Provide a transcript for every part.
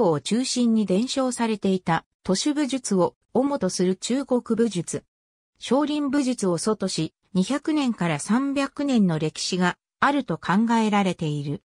等を中心に伝承されていた都市武術を主とする中国武術。少林武術を祖とし、200年から300年の歴史があると考えられている。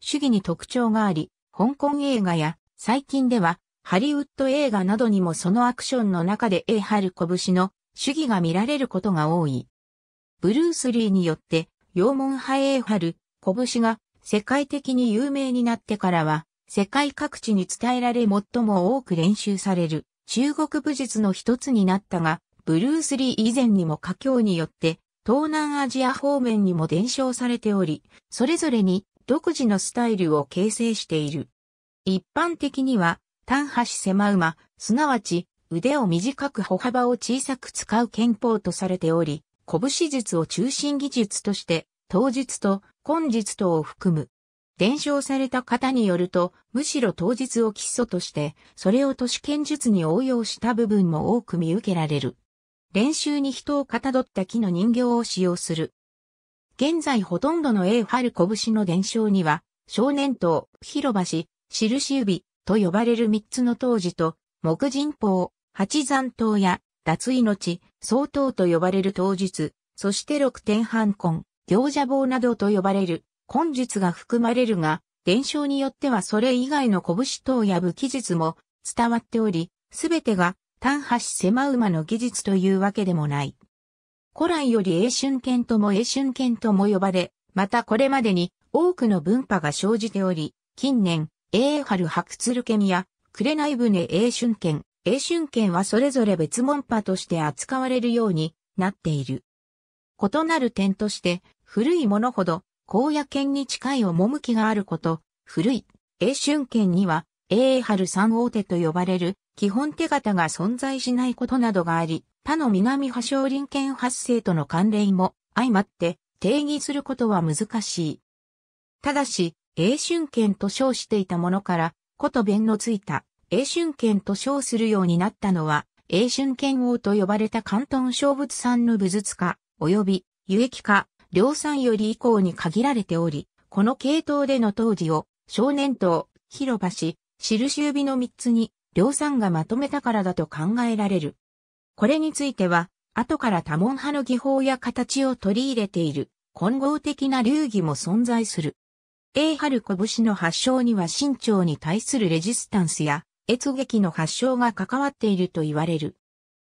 主義に特徴があり、香港映画や最近ではハリウッド映画などにもそのアクションの中でエイハル拳の主義が見られることが多い。ブルース・リーによって、羊門派エイハル拳が世界的に有名になってからは、世界各地に伝えられ最も多く練習される中国武術の一つになったが、ブルース・リー以前にも華僑によって東南アジア方面にも伝承されており、それぞれに独自のスタイルを形成している。一般的には、単端狭馬、すなわち腕を短く歩幅を小さく使う拳法とされており、拳術を中心技術として、当日と今日とを含む伝承された方によると、むしろ当日を基礎として、それを都市剣術に応用した部分も多く見受けられる。練習に人をかたどった木の人形を使用する。現在ほとんどの A 春拳の伝承には、少年刀、広場し、印指と呼ばれる三つの当時と、木人法、八山刀や、脱衣の地、総刀と呼ばれる当日、そして六天半根、行者棒などと呼ばれる根術が含まれるが、伝承によってはそれ以外の拳等や武器術も伝わっており、すべてが単橋狭馬の技術というわけでもない。古来より英春剣とも英春剣とも呼ばれ、またこれまでに多くの分派が生じており、近年、英春白鶴剣や、紅船英春剣、英春剣はそれぞれ別門派として扱われるようになっている。異なる点として、古いものほど荒野県に近い趣があること、古い、英春県には、英春三大手と呼ばれる、基本手形が存在しないことなどがあり、他の南波少林県発生との関連も相まって定義することは難しい。ただし、英春県と称していたものから、こと弁のついた英春県と称するようになったのは、英春県王と呼ばれた関東小仏産の武術家、及び、輸液家、量産より以降に限られており、この系統での当時を少年党、広場し、印指の3つに量産がまとめたからだと考えられる。これについては、後から多文派の技法や形を取り入れている混合的な流儀も存在する。A 春拳の発祥には身長に対するレジスタンスや、越劇の発祥が関わっていると言われる。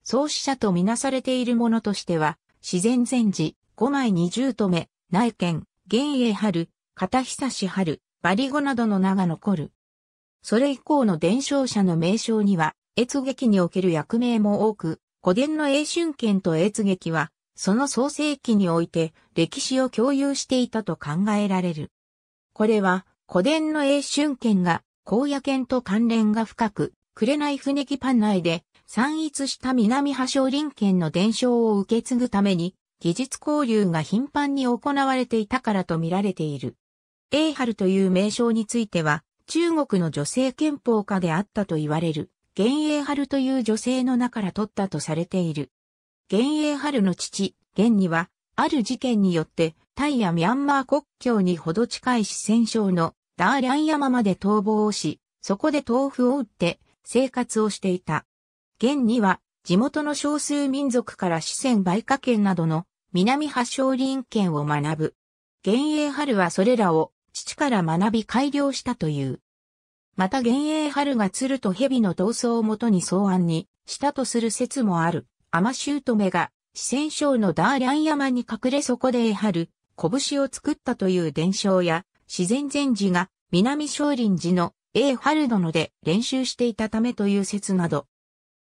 創始者とみなされているものとしては、自然禅寺、五枚二十止め、内見、玄英春、片久し春、バリゴなどの名が残る。それ以降の伝承者の名称には、越劇における役名も多く、古典の英春剣と越劇は、その創世期において歴史を共有していたと考えられる。これは、古典の英春剣が、荒野剣と関連が深く、紅船木パン内で、散逸した南波昇林剣の伝承を受け継ぐために、技術交流が頻繁に行われていたからと見られている。英春という名称については、中国の女性憲法下であったと言われる、玄英春という女性の中から取ったとされている。玄英春の父、玄には、ある事件によって、タイやミャンマー国境にほど近い四川省のダーリャン山まで逃亡をし、そこで豆腐を売って生活をしていた。玄には地元の少数民族から四川梅花県などの南八小林県を学ぶ。源英春はそれらを父から学び改良したという。また源英春が鶴と蛇の闘争をもとに草案にしたとする説もある。甘めが四川省のダーリャン山に隠れそこで春、拳を作ったという伝承や、自然禅寺が南少林寺の英春殿で練習していたためという説など、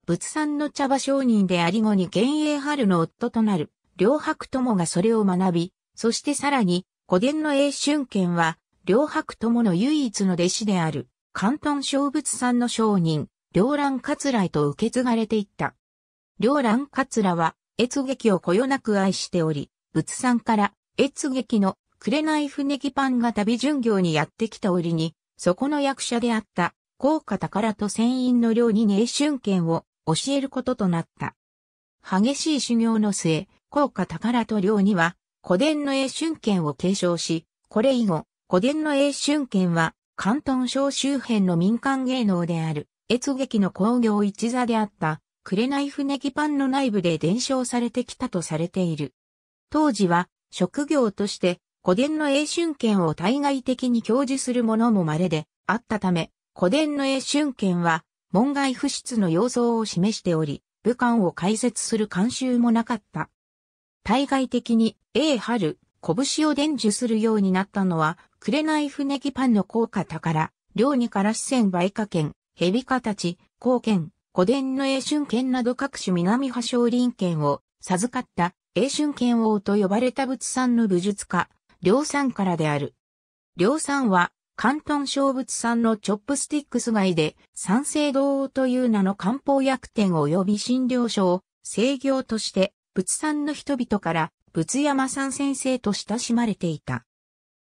仏産の茶葉商人であり後に玄英春の夫となる、両白友がそれを学び、そしてさらに、古典の英春剣は、両白友の唯一の弟子である、関東小仏産の商人、両蘭桂へと受け継がれていった。両蘭桂は、越劇をこよなく愛しており、仏産から越劇のれない船木パンが旅巡業にやってきた折に、そこの役者であった、高価宝と船員の寮に英春剣を教えることとなった。激しい修行の末、高価宝と領には古典の英春剣を継承し、これ以後、古典の英春剣は関東省周辺の民間芸能である、越劇の工業一座であった、紅船木パンの内部で伝承されてきたとされている。当時は、職業として、古典の英春剣を対外的に教授する者も稀であったため、古典の英春剣は、門外不出の様相を示しており、武漢を解説する慣習もなかった。対外的に、A 春、拳を伝授するようになったのは、紅船木パンの効果宝、領にから四川梅花圏、蛇形、高献、古伝の英春剣など各種南派少林剣を授かった英春剣王と呼ばれた仏んの武術家、梁山からである。梁山は関東小仏産のチョップスティックス街で、三省堂という名の漢方薬店及び診療所を制業として、仏産の人々から仏山三先生と親しまれていた。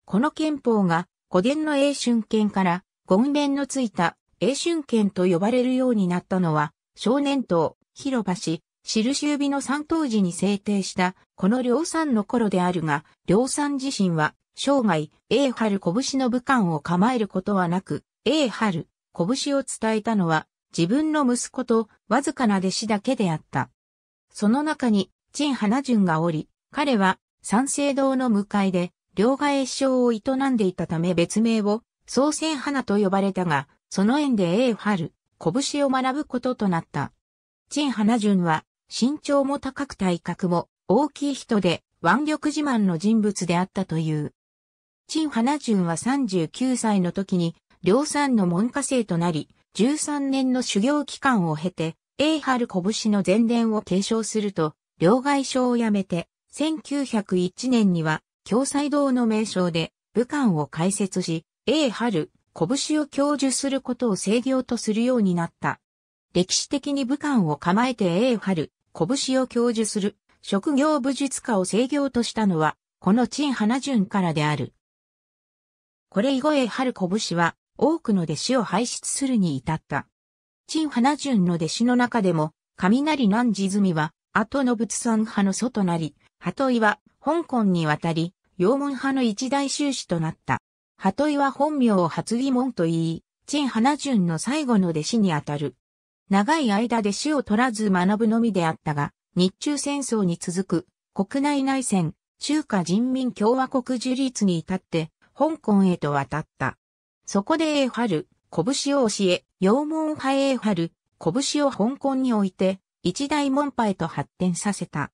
この憲法が古典の英春剣から権弁のついた英春剣と呼ばれるようになったのは、少年党、広場市、印指の三当時に制定した、この量産の頃であるが、量産自身は、生涯、英春拳の武漢を構えることはなく、英春、拳を伝えたのは、自分の息子とわずかな弟子だけであった。その中に、陳花順がおり、彼は、三省堂の向かいで、両替商を営んでいたため別名を、宋仙花と呼ばれたが、その縁で英春、拳を学ぶこととなった。陳花順は、身長も高く体格も大きい人で、腕力自慢の人物であったという。陳花順は39歳の時に、両産の門下生となり、13年の修行期間を経て、英春拳の前伝を継承すると、両外省を辞めて、1901年には、共済堂の名称で、武漢を開設し、英春、拳を教授することを制御とするようになった。歴史的に武漢を構えて英春、拳を教授する、職業武術家を制御としたのは、この陳花順からである。これ以後へ春拳は多くの弟子を輩出するに至った。陳花順の弟子の中でも、雷南寺住は、後の仏尊派の祖となり、鳩井は香港に渡り、洋門派の一大宗師となった。鳩井は本名を初疑問と言い、陳花順の最後の弟子にあたる。長い間弟子を取らず学ぶのみであったが、日中戦争に続く国内内戦、中華人民共和国樹立に至って、香港へと渡った。そこで英春、拳を教え、洋門派英春、拳を香港に置いて、一大門派へと発展させた。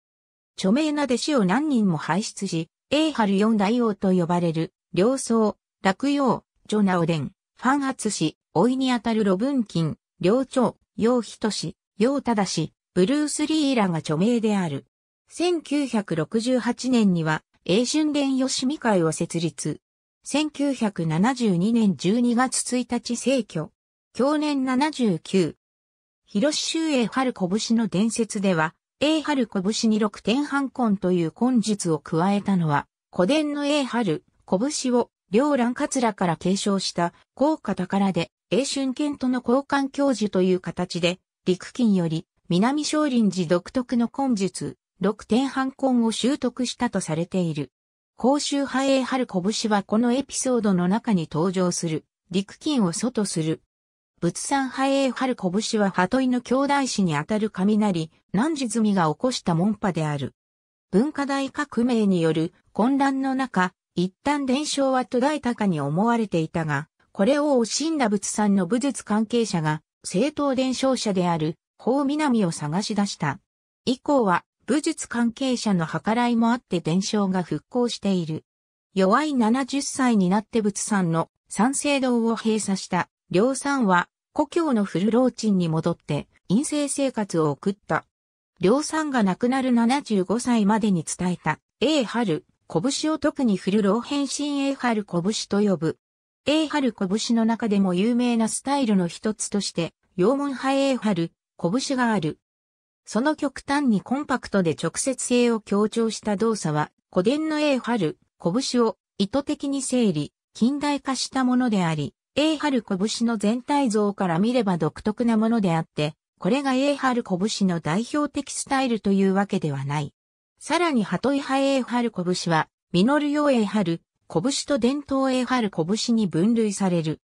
著名な弟子を何人も輩出し、英春四大王と呼ばれる、両僧、落葉、ジョナオデン、ファン厚氏、老いにあたるロブンキン、良長、楊仁氏、楊忠氏、ブルース・リーらが著名である。1968年には、英春殿吉見会を設立。1972年12月1日逝去。去年79。広州英春拳の伝説では、英春拳に6点半根という根術を加えたのは、古伝の英春拳を両蘭桂から継承した高価宝で、英春剣との交換教授という形で、陸金より南少林寺独特の根術、6点半根を習得したとされている。公衆繁栄春拳はこのエピソードの中に登場する、陸金を祖とする。仏山繁栄春拳は鳩井の兄弟子にあたる雷、南寺積が起こした門派である。文化大革命による混乱の中、一旦伝承は途絶えたかに思われていたが、これを惜しんだ仏山の武術関係者が、正当伝承者である、法南を探し出した。以降は、武術関係者の計らいもあって伝承が復興している。弱い70歳になって仏さんの三聖堂を閉鎖した梁さんは故郷の古老鎮に戻って陰性生活を送った。梁さんが亡くなる75歳までに伝えた A 春拳を特に古老変身 A 春拳と呼ぶ。A 春拳の中でも有名なスタイルの一つとして、洋門派 A 春拳がある。その極端にコンパクトで直接性を強調した動作は、古典の A 春、拳を意図的に整理、近代化したものであり、A 春拳の全体像から見れば独特なものであって、これが A 春拳の代表的スタイルというわけではない。さらに、鳩井派 A 春拳は、実用 A 春、拳と伝統 A 春拳に分類される。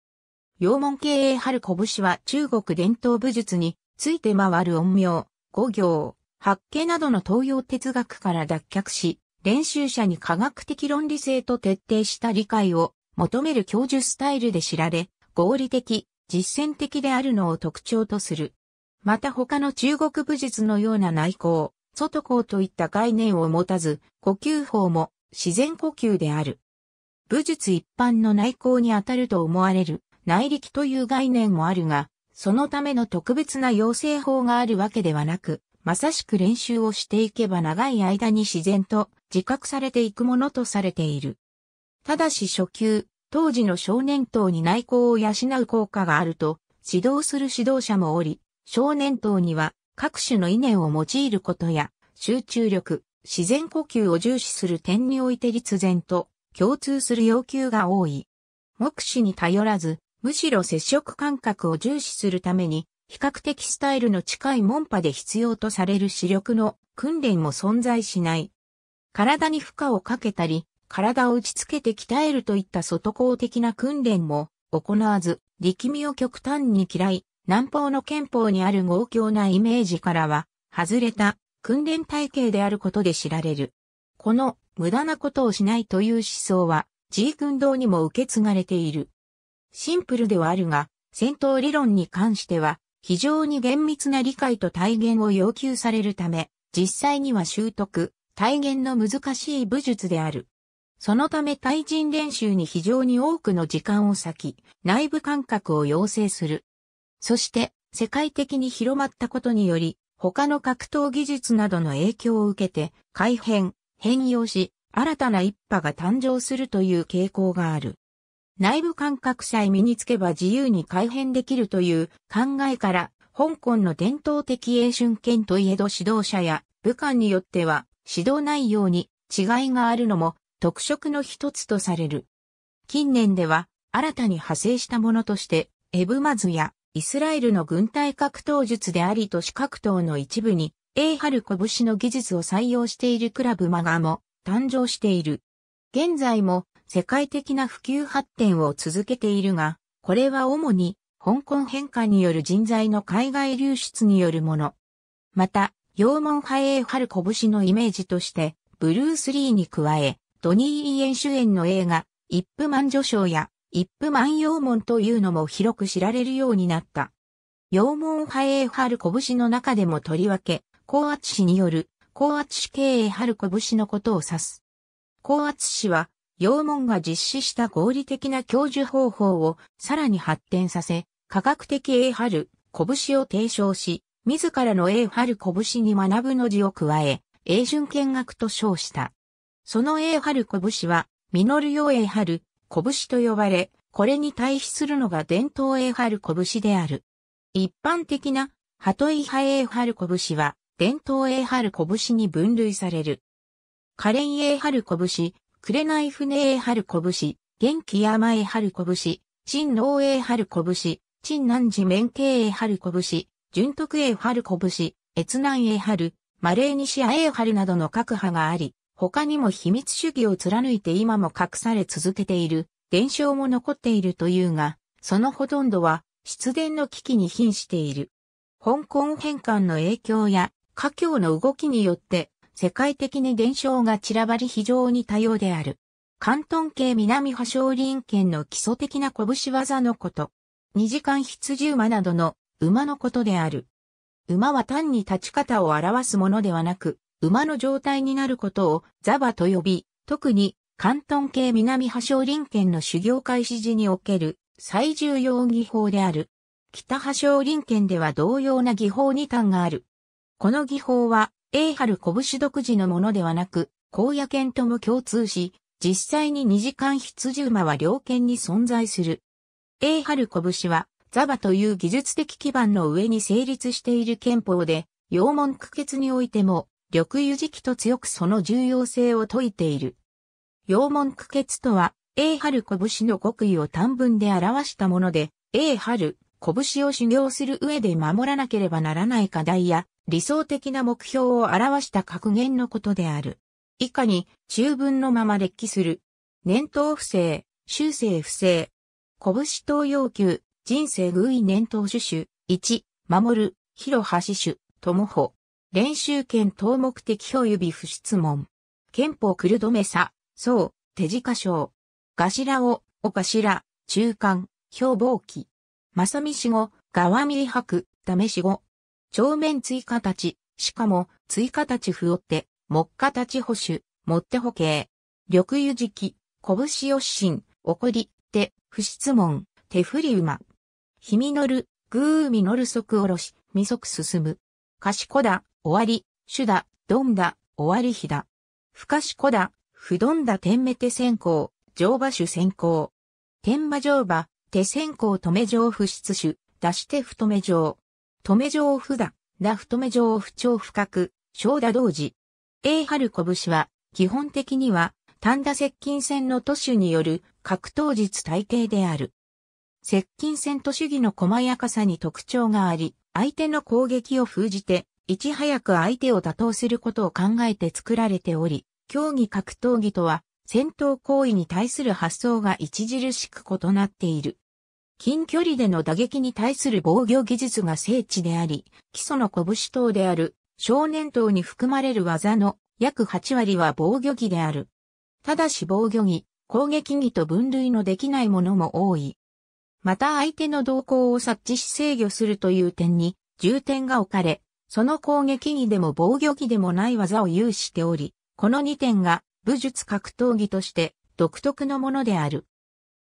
洋門系 A 春拳は中国伝統武術について回る音名。五行、八景などの東洋哲学から脱却し、練習者に科学的論理性と徹底した理解を求める教授スタイルで知られ、合理的、実践的であるのを特徴とする。また他の中国武術のような内向、外向といった概念を持たず、呼吸法も自然呼吸である。武術一般の内向にあたると思われる内力という概念もあるが、そのための特別な養成法があるわけではなく、まさしく練習をしていけば長い間に自然と自覚されていくものとされている。ただし初級、当時の少年等に内向を養う効果があると、指導する指導者もおり、少年等には各種の稲を用いることや、集中力、自然呼吸を重視する点において立然と共通する要求が多い。目視に頼らず、むしろ接触感覚を重視するために、比較的スタイルの近い門派で必要とされる視力の訓練も存在しない。体に負荷をかけたり、体を打ちつけて鍛えるといった外交的な訓練も行わず、力みを極端に嫌い、南方の憲法にある豪強なイメージからは、外れた訓練体系であることで知られる。この無駄なことをしないという思想は、G 運動にも受け継がれている。シンプルではあるが、戦闘理論に関しては、非常に厳密な理解と体現を要求されるため、実際には習得、体現の難しい武術である。そのため対人練習に非常に多くの時間を割き、内部感覚を要請する。そして、世界的に広まったことにより、他の格闘技術などの影響を受けて、改変、変容し、新たな一派が誕生するという傾向がある。内部感覚さえ身につけば自由に改変できるという考えから、香港の伝統的英春剣といえど指導者や武漢によっては指導内容に違いがあるのも特色の一つとされる。近年では新たに派生したものとして、エブマズやイスラエルの軍隊格闘術でありと市格闘の一部に、エーハル拳の技術を採用しているクラブマガも誕生している。現在も世界的な普及発展を続けているが、これは主に香港変化による人材の海外流出によるもの。また、妖門派栄春拳のイメージとして、ブルース・リーに加え、ドニー・イエン主演の映画、イップマン序章や、イップマン洋門というのも広く知られるようになった。妖門派栄春拳の中でもとりわけ、高圧氏による、高圧氏経営春拳のことを指す。高圧氏は、陽門が実施した合理的な教授方法をさらに発展させ、科学的英春、拳を提唱し、自らの英春拳に学ぶの字を加え、英順見学と称した。その英春拳は、実るよ英春、拳と呼ばれ、これに対比するのが伝統英春拳である。一般的な、鳩井派英春拳は、伝統英春拳に分類される。可憐英春拳、紅船へ春拳、元気山へ春拳、陳農へ春拳、陳南寺面慶へ春拳、純徳へ春拳、越南へ春、マレーニシアへ春などの各派があり、他にも秘密主義を貫いて今も隠され続けている、伝承も残っているというが、そのほとんどは失伝の危機に瀕している。香港返還の影響や、華僑の動きによって世界的に伝承が散らばり非常に多様である。関東系南波少林県の基礎的な拳技のこと。二時間羊馬などの馬のことである。馬は単に立ち方を表すものではなく、馬の状態になることをザバと呼び、特に関東系南波昇林県の修行開始時における最重要技法である。北波昇林県では同様な技法に単がある。この技法は英春拳独自のものではなく、荒野犬とも共通し、実際に二時間羊馬は両県に存在する。英春拳は、ザバという技術的基盤の上に成立している憲法で、洋門区決においても、緑油時期と強くその重要性を説いている。洋門区決とは、英春拳の国意を短文で表したもので、英春、拳を修行する上で守らなければならない課題や、理想的な目標を表した格言のことである。以下に、中文のまま列記する。年頭不正、修正不正。拳等要求、人生偶意年頭主種。一、守る、広橋主、友保。練習権等目的表指不質問。憲法くるどめさ、そう、手近賞。頭を、お頭、中間、標榜記。正見死後、側見白、試しご。帳面追加たち、しかも、追加たち不追って、木下たち保守、持って保形。緑湯期、拳をしん、おこり、手、不質問、手振り馬。ひみのる、ぐうみのる即おろし、みそく進む。かしこだ、終わり、主だ、どんだ、終わり日だ。ふかしこだ、不どんだ天め手先行、乗馬主先行。天馬乗馬、手先行止め上不出主、出して太め上。留城不だ、な不留城不調不覚、正打同時。A 春拳は、基本的には、単打接近戦の都市による格闘術体系である。接近戦都主義の細やかさに特徴があり、相手の攻撃を封じて、いち早く相手を打倒することを考えて作られており、競技格闘技とは戦闘行為に対する発想が著しく異なっている。近距離での打撃に対する防御技術が精緻であり、基礎の拳等である少年等に含まれる技の約8割は防御技である。ただし防御技、攻撃技と分類のできないものも多い。また相手の動向を察知し制御するという点に重点が置かれ、その攻撃技でも防御技でもない技を有しており、この2点が武術格闘技として独特のものである。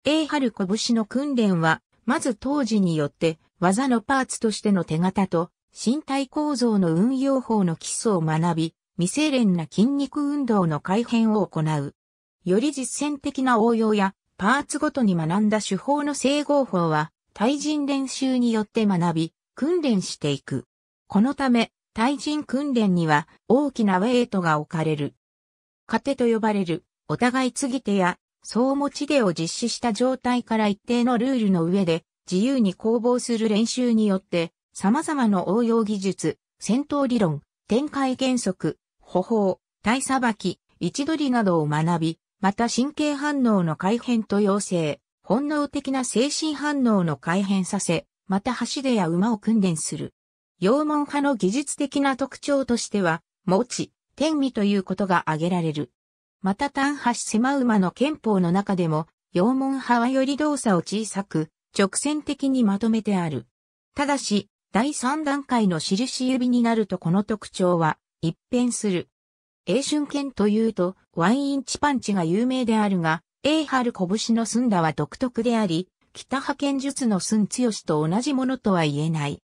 A 春拳の訓練はまず当時によって技のパーツとしての手形と身体構造の運用法の基礎を学び、未精錬な筋肉運動の改変を行う。より実践的な応用やパーツごとに学んだ手法の整合法は対人練習によって学び、訓練していく。このため、対人訓練には大きなウェイトが置かれる。糧と呼ばれる、お互い継ぎ手や総持ちでを実施した状態から一定のルールの上で自由に攻防する練習によって様々な応用技術、戦闘理論、展開原則、歩法、体さばき、位置取りなどを学び、また神経反応の改変と要請、本能的な精神反応の改変させ、また走れや馬を訓練する。洋門派の技術的な特徴としては、持ち、天味ということが挙げられる。また単橋狭馬の憲法の中でも、洋門派はより動作を小さく、直線的にまとめてある。ただし、第3段階の印指になるとこの特徴は一変する。英春剣というと、ワインインチパンチが有名であるが、英春拳の寸打は独特であり、北派剣術の寸強しと同じものとは言えない。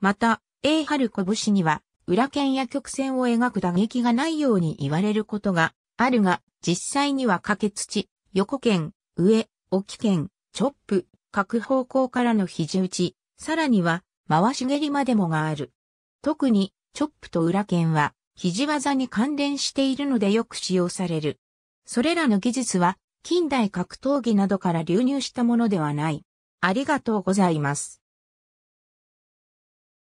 また、英春拳には、裏剣や曲線を描く打撃がないように言われることがあるが、実際には掛け土、横剣、上、沖剣、チョップ、各方向からの肘打ち、さらには、回し蹴りまでもがある。特に、チョップと裏剣は、肘技に関連しているのでよく使用される。それらの技術は、近代格闘技などから流入したものではない。ありがとうございます。